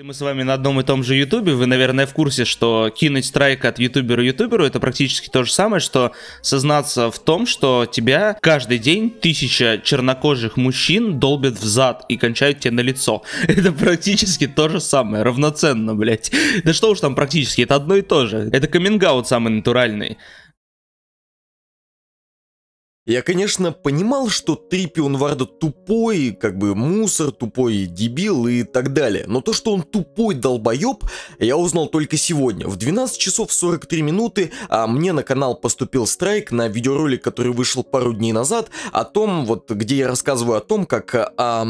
Если мы с вами на одном и том же Ютубе, вы, наверное, в курсе, что кинуть страйк от ютубера ютуберу это практически то же самое, что сознаться в том, что тебя каждый день тысяча чернокожих мужчин долбят в зад и кончают тебе на лицо. Это практически то же самое, равноценно, блять. Да что уж там практически, это одно и то же. Это каминг самый натуральный. Я, конечно, понимал, что Триппион Варда тупой, как бы мусор, тупой дебил и так далее. Но то, что он тупой долбоеб, я узнал только сегодня. В 12 часов 43 минуты а мне на канал поступил страйк на видеоролик, который вышел пару дней назад, о том, вот где я рассказываю о том, как а, а,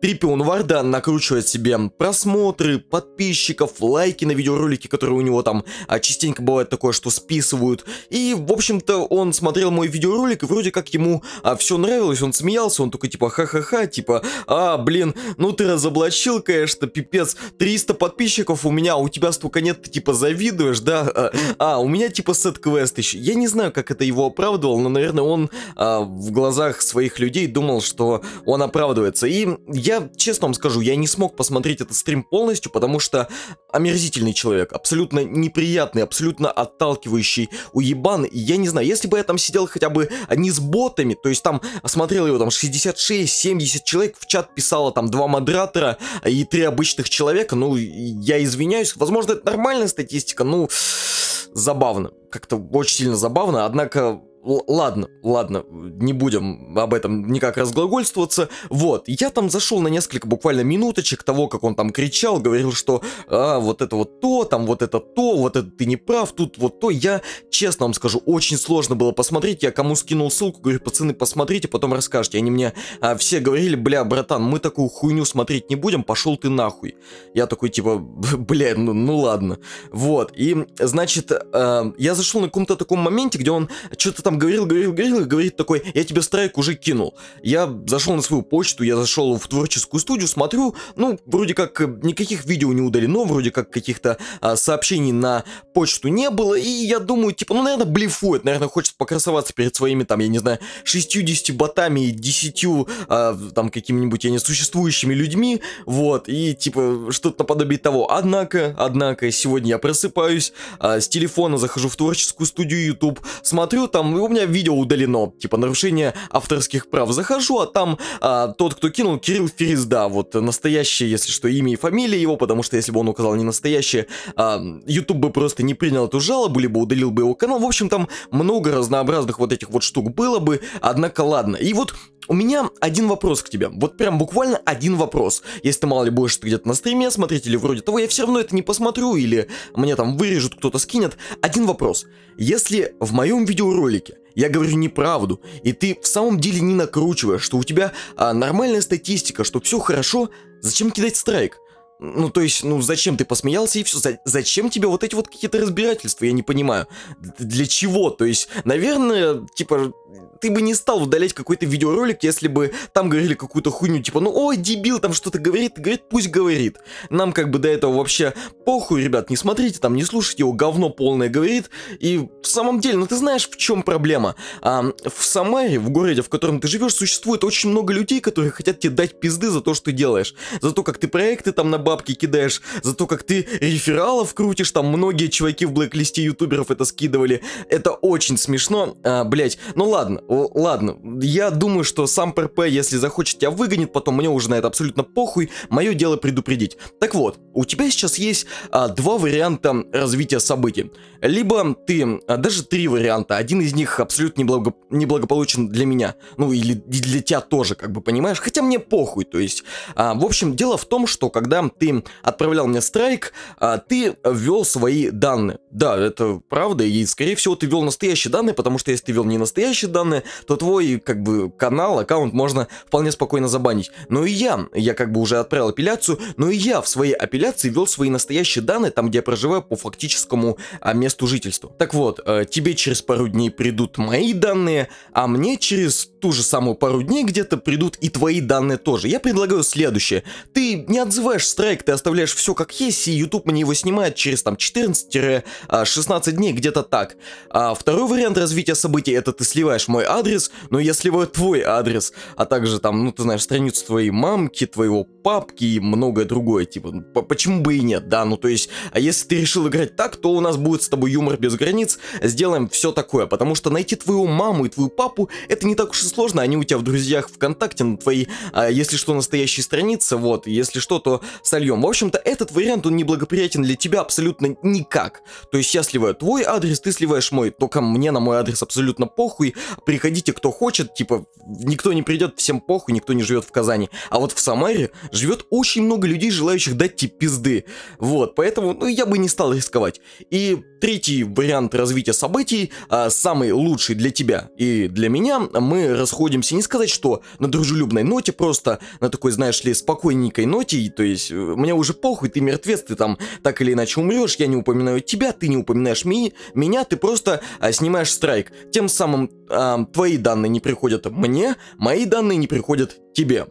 Триппион Варда накручивает себе просмотры, подписчиков, лайки на видеоролики, которые у него там а, частенько бывает такое, что списывают. И, в общем-то, он смотрел мой видеоролик и вроде вроде как ему а, все нравилось, он смеялся, он только типа ха-ха-ха, типа, а, блин, ну ты разоблачил, конечно, пипец, 300 подписчиков у меня, а у тебя столько нет, ты типа завидуешь, да, а, а у меня типа сет-квест еще. Я не знаю, как это его оправдывал, но, наверное, он а, в глазах своих людей думал, что он оправдывается. И я, честно вам скажу, я не смог посмотреть этот стрим полностью, потому что омерзительный человек, абсолютно неприятный, абсолютно отталкивающий уебан. Я не знаю, если бы я там сидел хотя бы не с ботами, то есть там смотрел его там 66-70 человек, в чат писало там два модератора и три обычных человека, ну, я извиняюсь, возможно, это нормальная статистика, ну, забавно, как-то очень сильно забавно, однако ладно, ладно, не будем об этом никак разглагольствоваться. Вот, я там зашел на несколько буквально минуточек того, как он там кричал, говорил, что а, вот это вот то, там вот это то, вот это ты не прав, тут вот то. Я, честно вам скажу, очень сложно было посмотреть. Я кому скинул ссылку, говорю, пацаны, посмотрите, потом расскажете. Они мне а, все говорили, бля, братан, мы такую хуйню смотреть не будем, пошел ты нахуй. Я такой, типа, бля, ну, ну ладно. Вот, и, значит, э, я зашел на каком-то таком моменте, где он что-то там говорил, говорил, говорил, говорит такой, я тебе страйк уже кинул. Я зашел на свою почту, я зашел в творческую студию, смотрю, ну, вроде как э, никаких видео не удалено, вроде как каких-то а, сообщений на почту не было, и я думаю, типа, ну, наверное, блефует, наверное, хочет покрасоваться перед своими, там, я не знаю, 60 ботами и 10, а, там, какими-нибудь, я не существующими людьми, вот, и, типа, что-то подобие того. Однако, однако, сегодня я просыпаюсь, а, с телефона захожу в творческую студию YouTube, смотрю, там, у меня видео удалено, типа нарушение авторских прав. Захожу, а там а, тот, кто кинул, Кирилл Ферезда, вот настоящее, если что, имя и фамилия его, потому что если бы он указал не настоящее, а, YouTube бы просто не принял эту жалобу, либо удалил бы его канал. В общем, там много разнообразных вот этих вот штук было бы, однако ладно. И вот у меня один вопрос к тебе. Вот прям буквально один вопрос. Если ты, мало ли, будешь где-то на стриме смотреть или вроде того, я все равно это не посмотрю, или мне там вырежут, кто-то скинет. Один вопрос. Если в моем видеоролике я говорю неправду, и ты в самом деле не накручиваешь, что у тебя а, нормальная статистика, что все хорошо, зачем кидать страйк? Ну, то есть, ну, зачем ты посмеялся и все? Зачем тебе вот эти вот какие-то разбирательства? Я не понимаю. Для чего? То есть, наверное, типа, ты бы не стал удалять какой-то видеоролик, если бы там говорили какую-то хуйню, типа, ну, ой, дебил, там что-то говорит, говорит, пусть говорит. Нам как бы до этого вообще похуй, ребят, не смотрите там, не слушайте его, говно полное говорит. И в самом деле, ну, ты знаешь, в чем проблема? А, в Самаре, в городе, в котором ты живешь, существует очень много людей, которые хотят тебе дать пизды за то, что ты делаешь. За то, как ты проекты там на бабки кидаешь, за то, как ты рефералов крутишь, там многие чуваки в блэклисте ютуберов это скидывали. Это очень смешно, а, блять. Ну ладно, ладно, я думаю, что сам ПРП, если захочет, тебя выгонит, потом мне уже на это абсолютно похуй, мое дело предупредить. Так вот, у тебя сейчас есть а, два варианта развития событий. Либо ты, а, даже три варианта, один из них абсолютно неблаго, неблагополучен для меня, ну или для тебя тоже, как бы понимаешь, хотя мне похуй, то есть, а, в общем, дело в том, что когда ты отправлял мне страйк, а, ты ввел свои данные. Да, это правда, и скорее всего ты ввел настоящие данные, потому что если ты ввел не настоящие данные, то твой как бы канал, аккаунт можно вполне спокойно забанить. Но ну и я, я как бы уже отправил апелляцию, но и я в своей апелляции ввел свои настоящие данные, там где я проживаю по фактическому а, месту жительства. Так вот, э, тебе через пару дней придут мои данные, а мне через ту же самую пару дней где-то придут и твои данные тоже. Я предлагаю следующее. Ты не отзываешь страйк трек, ты оставляешь все как есть, и YouTube мне его снимает через там 14-16 э, дней, где-то так. А второй вариант развития событий, это ты сливаешь мой адрес, но я сливаю твой адрес, а также там, ну ты знаешь, страницу твоей мамки, твоего папки и многое другое, типа, ну, почему бы и нет, да, ну то есть, а если ты решил играть так, то у нас будет с тобой юмор без границ, сделаем все такое, потому что найти твою маму и твою папу, это не так уж и сложно, они у тебя в друзьях ВКонтакте, на твоей, а, если что, настоящей странице, вот, если что, то сольем. В общем-то, этот вариант, он неблагоприятен для тебя абсолютно никак, то есть я сливаю твой адрес, ты сливаешь мой, только мне на мой адрес абсолютно похуй, приходите кто хочет, типа, никто не придет, всем похуй, никто не живет в Казани, а вот в Самаре живет очень много людей, желающих дать тебе пизды. Вот, поэтому, ну, я бы не стал рисковать. И третий вариант развития событий, а, самый лучший для тебя и для меня, мы расходимся, не сказать, что на дружелюбной ноте, просто на такой, знаешь ли, спокойненькой ноте, то есть, э, мне уже похуй, ты мертвец, ты там так или иначе умрешь, я не упоминаю тебя, ты не упоминаешь ми меня, ты просто а, снимаешь страйк. Тем самым а, твои данные не приходят мне, мои данные не приходят тебе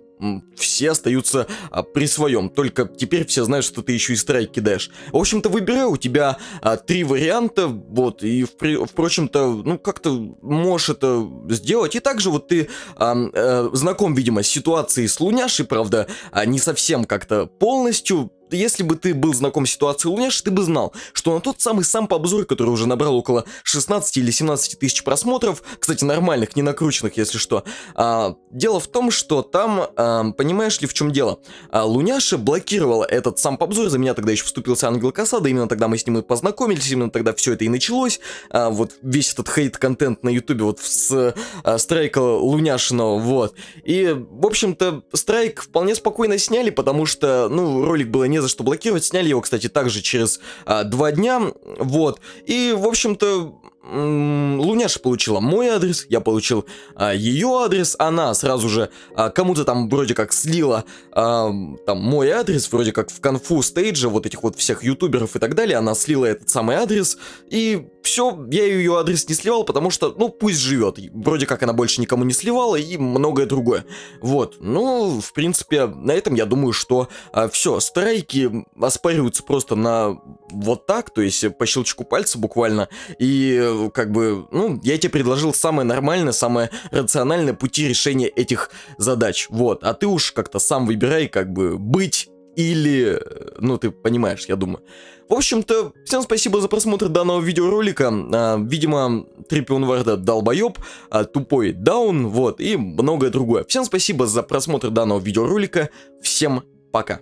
все остаются а, при своем. Только теперь все знают, что ты еще и страйк кидаешь. В общем-то, выбираю у тебя а, три варианта, вот, и, впри- впрочем-то, ну, как-то можешь это сделать. И также вот ты а, а, знаком, видимо, с ситуацией с Луняшей, правда, а, не совсем как-то полностью, если бы ты был знаком с ситуацией Луняш, ты бы знал, что на тот самый сам обзор, который уже набрал около 16 или 17 тысяч просмотров, кстати, нормальных, не накрученных, если что, а, дело в том, что там, а, понимаешь ли, в чем дело, а, Луняша блокировала этот сам обзор, за меня тогда еще вступился Ангел Касада, именно тогда мы с ним и познакомились, именно тогда все это и началось, а, вот весь этот хейт-контент на ютубе вот с а, страйка Луняшиного, вот, и, в общем-то, страйк вполне спокойно сняли, потому что, ну, ролик было не не за что блокировать. Сняли его, кстати, также через а, два дня. Вот. И, в общем-то, Луняша получила мой адрес, я получил а, ее адрес, она сразу же а, кому-то там вроде как слила а, там мой адрес, вроде как в конфу стейджа, вот этих вот всех ютуберов и так далее, она слила этот самый адрес, и все, я ее адрес не сливал, потому что, ну, пусть живет. Вроде как она больше никому не сливала и многое другое. Вот, ну, в принципе, на этом я думаю, что а, все, страйки оспариваются просто на вот так, то есть по щелчку пальца буквально. И э, как бы, ну, я тебе предложил самое нормальное, самое рациональное пути решения этих задач. Вот, а ты уж как-то сам выбирай, как бы быть или... Ну, ты понимаешь, я думаю. В общем-то, всем спасибо за просмотр данного видеоролика. А, видимо, Трипион Варда долбоеб, а, тупой даун, вот, и многое другое. Всем спасибо за просмотр данного видеоролика. Всем пока.